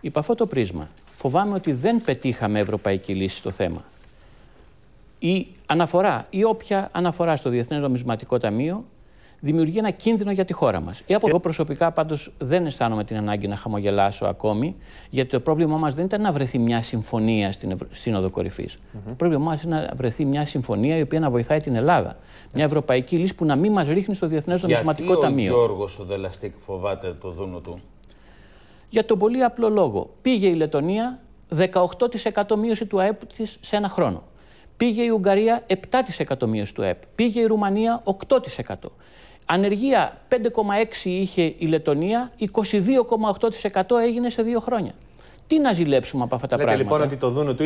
Υπό αυτό το πρίσμα, φοβάμαι ότι δεν πετύχαμε ευρωπαϊκή λύση στο θέμα. Η αναφορά ή όποια αναφορά στο Διεθνές Νομισματικό Ταμείο δημιουργεί ένα κίνδυνο για τη χώρα μας. Εγώ ε, προσωπικά πάντως δεν αισθάνομαι την ανάγκη να χαμογελάσω ακόμη, γιατί το πρόβλημά μας δεν ήταν να βρεθεί μια συμφωνία στην Ευρω... Σύνοδο Κορυφής. Το πρόβλημά μας είναι να βρεθεί μια συμφωνία η οποία να βοηθάει την Ελλάδα. Μια ευρωπαϊκή λύση που να μην μας ρίχνει στο Διεθνές Νομισματικό Ταμείο. Ο Γιώργο ο Δελαστήκ φοβάται το δούνο του για τον πολύ απλό λόγο. Πήγε η Λετωνία 18% μείωση του ΑΕΠ της σε ένα χρόνο. Πήγε η Ουγγαρία 7% μείωση του ΑΕΠ. Πήγε η Ρουμανία 8%. Ανεργία 5,6 είχε η Λετωνία, 22,8% έγινε σε δύο χρόνια. Τι να ζηλέψουμε από αυτά τα λοιπόν πράγματα. Λοιπόν, το του